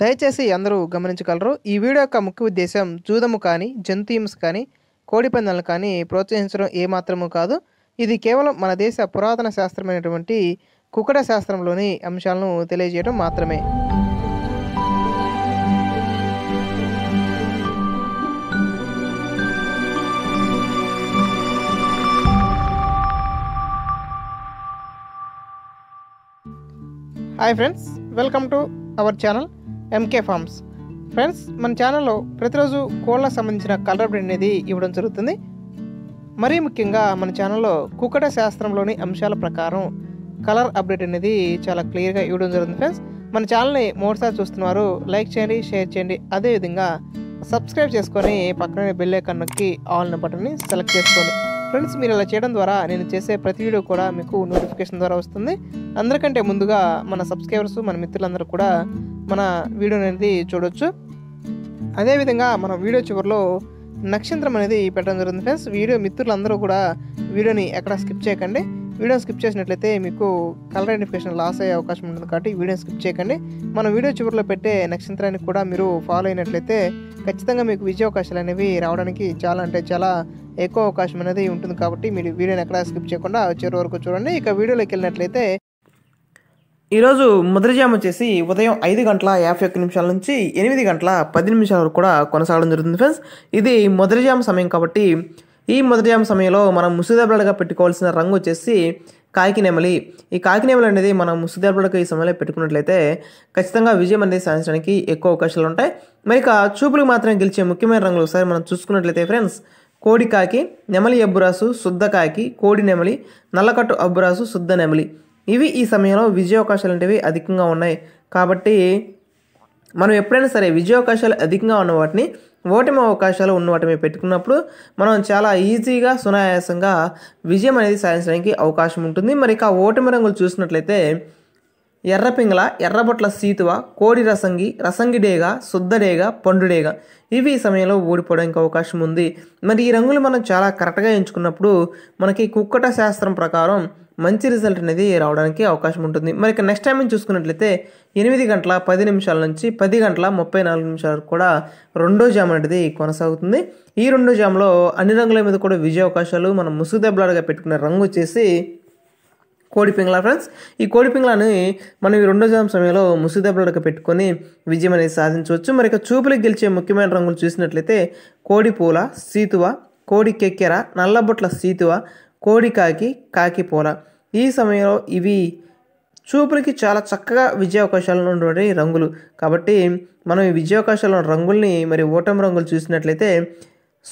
దయచేసి అందరూ గమనించగలరు ఈ వీడియో యొక్క ముఖ్య ఉద్దేశం జూదము కానీ జంతుయిమ్స్ కానీ కోడిపందాలను కానీ ప్రోత్సహించడం ఏమాత్రము కాదు ఇది కేవలం మన దేశ పురాతన శాస్త్రమైనటువంటి కుకుడ శాస్త్రంలోని అంశాలను తెలియజేయడం మాత్రమే hi friends welcome to our channel MK farms friends మన ఛానల్లో ప్రతిరోజు కోళ్ళకు సంబంధించిన కలర్ అప్డేట్ అనేది ఇవ్వడం జరుగుతుంది మరీ ముఖ్యంగా మన ఛానల్లో కుక్కట శాస్త్రంలోని అంశాల ప్రకారం కలర్ అప్డేట్ అనేది చాలా క్లియర్గా ఇవ్వడం జరుగుతుంది ఫ్రెండ్స్ మన ఛానల్ని మూడుసార్లు చూస్తున్నవారు లైక్ చేయండి షేర్ చేయండి అదేవిధంగా సబ్స్క్రైబ్ చేసుకొని పక్కనే బెల్ ఐకాన్ నొక్కి ఆల్ బటన్ని సెలెక్ట్ చేసుకోండి ఫ్రెండ్స్ మీరు ఇలా చేయడం ద్వారా నేను చేసే ప్రతి వీడియో కూడా మీకు నోటిఫికేషన్ ద్వారా వస్తుంది అందరికంటే ముందుగా మన సబ్స్క్రైబర్స్ మన మిత్రులందరూ కూడా మన వీడియో అనేది చూడొచ్చు అదేవిధంగా మన వీడియో చివరిలో నక్షత్రం అనేది పెట్టడం జరుగుతుంది ఫ్రెండ్స్ వీడియో మిత్రులందరూ కూడా వీడియోని ఎక్కడ స్కిప్ చేయకండి వీడియో స్కిప్ చేసినట్లయితే మీకు కలర్ ఐడెంటిఫికేషన్ లాస్ అయ్యే అవకాశం ఉంటుంది కాబట్టి వీడియో స్కిప్ చేయకండి మన వీడియో చివరిలో పెట్టే నక్షత్రానికి కూడా మీరు ఫాలో అయినట్లయితే ఖచ్చితంగా మీకు విజయ అవకాశాలు అనేవి రావడానికి చాలా అంటే చాలా ఎక్కువ అవకాశం అనేది ఉంటుంది కాబట్టి మీరు వీడియోని ఎక్కడ స్కిప్ చేయకుండా చివరి వరకు చూడండి ఇక వీడియోలోకి వెళ్ళినట్లయితే ఈరోజు ముద్రజామ వచ్చేసి ఉదయం ఐదు గంటల యాభై ఒక్క నిమిషాల నుంచి ఎనిమిది గంటల పది నిమిషాల వరకు కూడా కొనసాగడం జరుగుతుంది ఫ్రెండ్స్ ఇది ముద్రజామ సమయం కాబట్టి ఈ ముద్రజామ సమయంలో మనం ముసుదెబ్బలుగా పెట్టుకోవాల్సిన రంగు వచ్చేసి కాకినేమలి ఈ కాకినేమలి అనేది మనం ముసుదెబ్బలకు ఈ సమయంలో పెట్టుకున్నట్లయితే ఖచ్చితంగా విజయం అనేది సాధించడానికి ఎక్కువ అవకాశాలు ఉంటాయి మరి ఇక చూపులకు మాత్రమే గెలిచే ముఖ్యమైన రంగులు ఒకసారి మనం చూసుకున్నట్లయితే ఫ్రెండ్స్ కోడి కాకి నెమలి అబ్బురాసు శుద్ధ కాకి కోడి నెమలి నల్లకట్టు అబ్బురాసు శుద్ధ నెమలి ఇవి ఈ సమయంలో విజయావకాశాలు అనేవి అధికంగా ఉన్నాయి కాబట్టి మనం ఎప్పుడైనా సరే విజయావకాశాలు అధికంగా ఉన్న వాటిని ఓటమి అవకాశాలు ఉన్న వాటిని పెట్టుకున్నప్పుడు మనం చాలా ఈజీగా సునాయాసంగా విజయం అనేది సాధించడానికి అవకాశం ఉంటుంది మరి ఇక ఓటమి రంగులు చూసినట్లయితే ఎర్రపింగళ ఎర్రబొట్ల సీతువ కోడి రసంగి రసంగి శుద్ధ డేగ పండు డేగ ఇవి ఈ సమయంలో ఓడిపోవడానికి అవకాశం ఉంది మరి ఈ రంగులు మనం చాలా కరెక్ట్గా ఎంచుకున్నప్పుడు మనకి కుక్కట శాస్త్రం ప్రకారం మంచి రిజల్ట్ అనేది రావడానికి అవకాశం ఉంటుంది మరి ఇక నెక్స్ట్ టైం చూసుకున్నట్లయితే ఎనిమిది గంటల పది నిమిషాల నుంచి పది గంటల ముప్పై నాలుగు నిమిషాల వరకు కూడా రెండో జామ్ అనేది కొనసాగుతుంది ఈ రెండో జామ్లో అన్ని రంగుల మీద కూడా విజయ అవకాశాలు మనం ముసుగు దెబ్బలాడుగా పెట్టుకునే రంగు వచ్చేసి కోడి పింగ్లా ఫ్రెండ్స్ ఈ కోడి పింగ్లాని మనం ఈ రెండో జామ్ సమయంలో ముసుగు దెబ్బలకు పెట్టుకొని విజయం అనేది సాధించవచ్చు మరి ఇక చూపులకు గెలిచే ముఖ్యమైన రంగులు చూసినట్లయితే కోడి పూల సీతువ కోడి కెక్కెర నల్లబొట్ల సీతువ కోడికాకి కాకిపోల ఈ సమయంలో ఇవి చూపులకి చాలా చక్కగా విజయావకాశాలను ఉండే రంగులు కాబట్టి మనం ఈ విజయావకాశాలను రంగుల్ని మరి ఓటమి రంగులు చూసినట్లయితే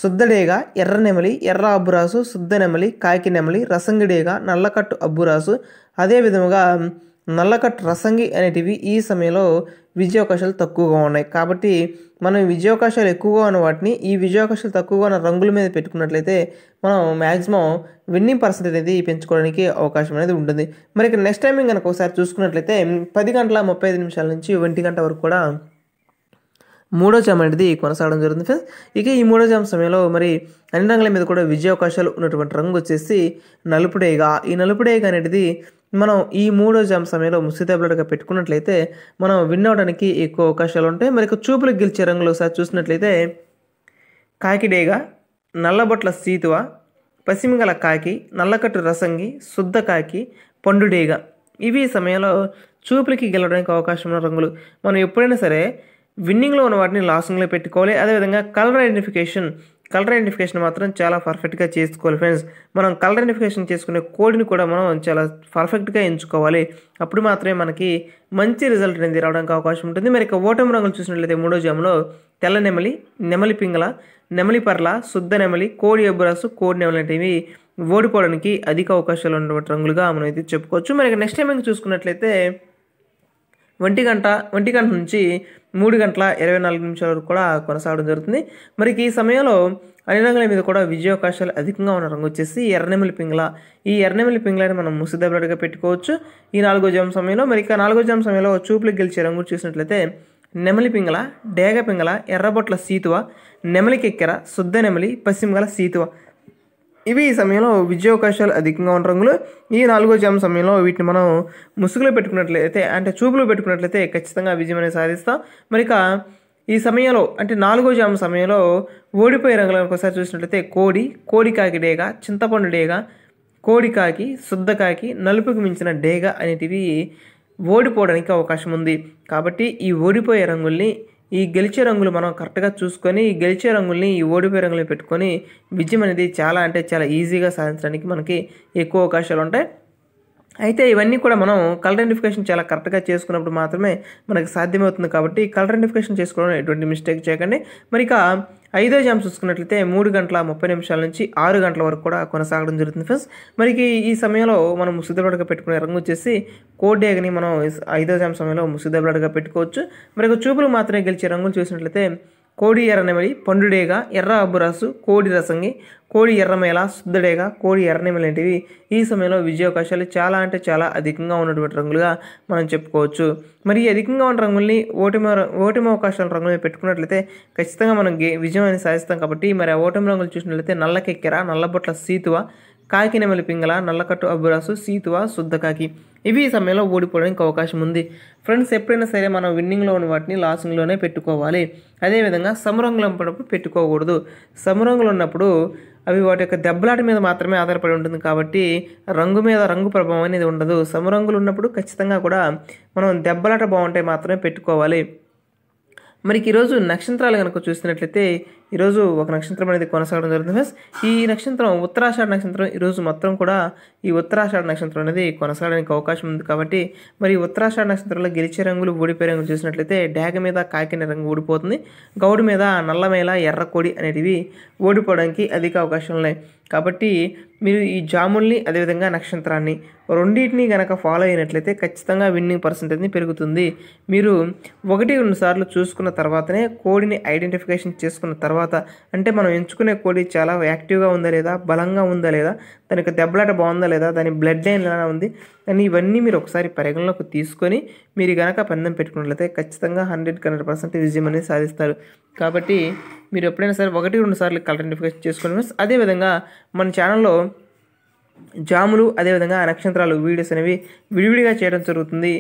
శుద్ధడేగా ఎర్ర నెమలి ఎర్ర అబ్బురాసు శుద్ధ నెమలి కాకి నెమలి రసంగిడేగా నల్లకట్టు అబ్బురాసు అదేవిధముగా నల్లకట్ రసంగి అనేటివి ఈ సమయంలో విజయావకాశాలు తక్కువగా ఉన్నాయి కాబట్టి మనం విజయావకాశాలు ఎక్కువగా ఉన్న వాటిని ఈ విజయావకాశాలు తక్కువగా ఉన్న రంగుల మీద పెట్టుకున్నట్లయితే మనం మ్యాక్సిమం విన్నింగ్ పర్సెంట్ అనేది పెంచుకోవడానికి అవకాశం అనేది ఉంటుంది మరి ఇక నెక్స్ట్ టైమింగ్ కనుక ఒకసారి చూసుకున్నట్లయితే పది గంటల ముప్పై ఐదు నిమిషాల నుంచి ఒంటి గంట వరకు కూడా మూడో జామ్ అనేది కొనసాగడం జరుగుతుంది ఫ్రెండ్స్ ఇక ఈ మూడో జామ్ సమయంలో మరి అన్ని రంగుల మీద కూడా విజయ అవకాశాలు ఉన్నటువంటి రంగు వచ్చేసి నలుపుడేగా ఈ నలుపుడేగా అనేది మనం ఈ మూడో జామ్ సమయంలో ముసిదాబులడ్గా పెట్టుకున్నట్లయితే మనం విన్ అవడానికి ఎక్కువ అవకాశాలు ఉంటాయి మరి చూపులకు గెలిచే రంగులు ఒకసారి చూసినట్లయితే కాకిడేగా నల్లబొట్ల సీతువ పసిమిగల కాకి నల్లకట్టు రసంగి శుద్ధ కాకి పండుడేగా ఇవి సమయంలో చూపులకి గెలవడానికి అవకాశం ఉన్న రంగులు మనం ఎప్పుడైనా సరే విన్నింగ్లో ఉన్న వాటిని లాసింగ్లో పెట్టుకోవాలి అదేవిధంగా కలర్ ఐడెంటిఫికేషన్ కలర్ ఐడెంటిఫికేషన్ మాత్రం చాలా పర్ఫెక్ట్గా చేసుకోవాలి ఫ్రెండ్స్ మనం కలర్ ఐడెంటిఫికేషన్ చేసుకునే కోడ్ని కూడా మనం చాలా పర్ఫెక్ట్గా ఎంచుకోవాలి అప్పుడు మాత్రమే మనకి మంచి రిజల్ట్ అనేది రావడానికి అవకాశం ఉంటుంది మరి ఇక ఓటమి రంగులు చూసినట్లయితే మూడో జామ్లో తెల్ల నెమలి నెమలి పింగళ నెమలి పర్ల శుద్ధ నెమలి కోడి ఎబ్బురాసు కోడి నెమలి అనేవి ఓడిపోవడానికి అధిక అవకాశాలు ఉన్నటువంటి రంగులుగా మనం అయితే చెప్పుకోవచ్చు మరి నెక్స్ట్ టైం చూసుకున్నట్లయితే ఒంటి గంట ఒంటి గంట నుంచి మూడు గంటల ఇరవై నాలుగు నిమిషాల వరకు కూడా కొనసాగడం జరుగుతుంది మరి ఈ సమయంలో అన్ని మీద కూడా విజయావకాశాలు అధికంగా ఉన్న రంగు వచ్చేసి ఎర్రనెమిలి పింగ్ల ఈ ఎర్రనెమిలి పింగ్లని మనం ముసిదబ్బడిగా పెట్టుకోవచ్చు ఈ నాలుగో జామ సమయంలో మరి ఇక నాలుగో జామ సమయంలో చూపులకు గెలిచే రంగు చూసినట్లయితే నెమలి పింగళ డేగ పింగళ ఎర్రబొట్ల సీతువ నెమలి కెక్కెర శుద్ధ నెమలి పశ్చిమగల సీతువ ఇవి ఈ సమయంలో అవకాశాలు అధికంగా ఉన్న రంగులు ఈ నాలుగో జామ సమయంలో వీటిని మనం ముసుగులో పెట్టుకున్నట్లయితే అంటే చూపులో పెట్టుకున్నట్లయితే ఖచ్చితంగా విజయం అనేది సాధిస్తాం మరిక ఈ సమయంలో అంటే నాలుగో జామ సమయంలో ఓడిపోయే రంగులను ఒకసారి చూసినట్లయితే కోడి కోడికాకి డేగ చింతపండు డేగ కోడికాకి శుద్ధకాకి నలుపుకి మించిన డేగ అనేటివి ఓడిపోవడానికి అవకాశం ఉంది కాబట్టి ఈ ఓడిపోయే రంగుల్ని ఈ గెలిచే రంగులు మనం కరెక్ట్గా చూసుకొని ఈ గెలిచే రంగుల్ని ఈ ఓడిపోయే రంగులు పెట్టుకొని విజయం అనేది చాలా అంటే చాలా ఈజీగా సాధించడానికి మనకి ఎక్కువ అవకాశాలు ఉంటాయి అయితే ఇవన్నీ కూడా మనం కలర్ ఐడెంటిఫికేషన్ చాలా కరెక్ట్గా చేసుకున్నప్పుడు మాత్రమే మనకు సాధ్యమవుతుంది కాబట్టి కలర్ ఐడెంటిఫికేషన్ చేసుకోవడం ఎటువంటి మిస్టేక్ చేయకండి మరి ఇక ఐదో జామ్ చూసుకున్నట్లయితే మూడు గంటల ముప్పై నిమిషాల నుంచి ఆరు గంటల వరకు కూడా కొనసాగడం జరుగుతుంది ఫ్రెండ్స్ మరికి ఈ సమయంలో మనం ముసిదబడగా పెట్టుకునే రంగు వచ్చేసి కోడ్యాగ్ని మనం ఐదో జామ్ సమయంలో ముసిదబడగా పెట్టుకోవచ్చు మరి ఒక చూపులు మాత్రమే గెలిచే రంగులు చూసినట్లయితే కోడి ఎర్రనెమలి పండుడేగా ఎర్ర అబ్బురాసు కోడి రసంగి కోడి ఎర్రమేళ శుద్ధడేగ కోడి ఎర్రనెమలి లాంటివి ఈ సమయంలో విజయావకాశాలు చాలా అంటే చాలా అధికంగా ఉన్నటువంటి రంగులుగా మనం చెప్పుకోవచ్చు మరి ఈ అధికంగా ఉన్న రంగుల్ని ఓటమి ఓటమి అవకాశాల రంగుల్ని పెట్టుకున్నట్లయితే ఖచ్చితంగా మనం గే విజయం అని సాధిస్తాం కాబట్టి మరి ఆ ఓటమి రంగులు చూసినట్లయితే కెక్కెర నల్లబొట్ల సీతువ కాకి నెమలి పింగళ నల్లకట్టు అబ్బురాసు సీతువ కాకి ఇవి ఈ సమయంలో ఓడిపోవడానికి అవకాశం ఉంది ఫ్రెండ్స్ ఎప్పుడైనా సరే మనం విన్నింగ్లో ఉన్న వాటిని లాసింగ్లోనే పెట్టుకోవాలి అదేవిధంగా సమరంగులు ఉన్నప్పుడు పెట్టుకోకూడదు సమరంగులు ఉన్నప్పుడు అవి వాటి యొక్క దెబ్బలాట మీద మాత్రమే ఆధారపడి ఉంటుంది కాబట్టి రంగు మీద రంగు ప్రభావం అనేది ఉండదు సమరంగులు ఉన్నప్పుడు ఖచ్చితంగా కూడా మనం దెబ్బలాట బాగుంటే మాత్రమే పెట్టుకోవాలి మనకి ఈరోజు నక్షత్రాలు కనుక చూసినట్లయితే ఈరోజు ఒక నక్షత్రం అనేది కొనసాగడం జరుగుతుంది ఫ్రెండ్స్ ఈ నక్షత్రం ఉత్తరాషాఢ నక్షత్రం ఈరోజు మొత్తం కూడా ఈ ఉత్తరాషాఢ నక్షత్రం అనేది కొనసాగడానికి అవకాశం ఉంది కాబట్టి మరి ఉత్తరాషాఢ నక్షత్రంలో గెలిచే రంగులు ఊడిపోయే రంగులు చూసినట్లయితే డ్యాగ మీద కాకిన రంగు ఊడిపోతుంది గౌడు మీద నల్లమేళ ఎర్రకోడి అనేటివి ఓడిపోవడానికి అధిక అవకాశం ఉన్నాయి కాబట్టి మీరు ఈ జాముల్ని అదేవిధంగా నక్షత్రాన్ని రెండింటిని కనుక ఫాలో అయినట్లయితే ఖచ్చితంగా విన్నింగ్ పర్సంటేజ్ని పెరుగుతుంది మీరు ఒకటి రెండు సార్లు చూసుకున్న తర్వాతనే కోడిని ఐడెంటిఫికేషన్ చేసుకున్న తర్వాత అంటే మనం ఎంచుకునే కోడి చాలా యాక్టివ్గా ఉందా లేదా బలంగా ఉందా లేదా దానికి దెబ్బలాట బాగుందా లేదా దాని బ్లడ్ లైన్ ఎలా ఉంది కానీ ఇవన్నీ మీరు ఒకసారి పరిగణలోకి తీసుకొని మీరు కనుక పందెం పెట్టుకున్నట్లయితే ఖచ్చితంగా హండ్రెడ్ హండ్రెడ్ పర్సెంట్ విజయం అనేది సాధిస్తారు కాబట్టి మీరు ఎప్పుడైనా సరే ఒకటి రెండు సార్లు కలర్ ఐడెంటిఫికేషన్ చేసుకోండి అదేవిధంగా మన ఛానల్లో జాములు అదేవిధంగా నక్షత్రాలు వీడియోస్ అనేవి విడివిడిగా చేయడం జరుగుతుంది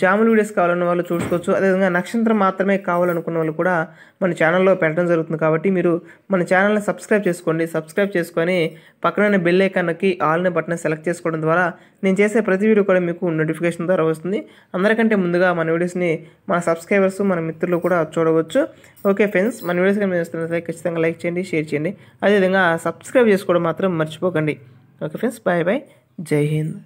జాములు వీడియోస్ కావాలన్న వాళ్ళు చూసుకోవచ్చు అదేవిధంగా నక్షత్రం మాత్రమే కావాలనుకున్న వాళ్ళు కూడా మన ఛానల్లో పెట్టడం జరుగుతుంది కాబట్టి మీరు మన ఛానల్ని సబ్స్క్రైబ్ చేసుకోండి సబ్స్క్రైబ్ చేసుకొని పక్కన బెల్ ఐకాన్కి ఆల్ని బటన్ సెలెక్ట్ చేసుకోవడం ద్వారా నేను చేసే ప్రతి వీడియో కూడా మీకు నోటిఫికేషన్ ద్వారా వస్తుంది అందరికంటే ముందుగా మన వీడియోస్ని మన సబ్స్క్రైబర్స్ మన మిత్రులు కూడా చూడవచ్చు ఓకే ఫ్రెండ్స్ మన వీడియోస్ కనుక ఖచ్చితంగా లైక్ చేయండి షేర్ చేయండి అదేవిధంగా సబ్స్క్రైబ్ చేసుకోవడం మాత్రం మర్చిపోకండి ఓకే ఫ్రెండ్స్ బాయ్ బాయ్ జై హింద్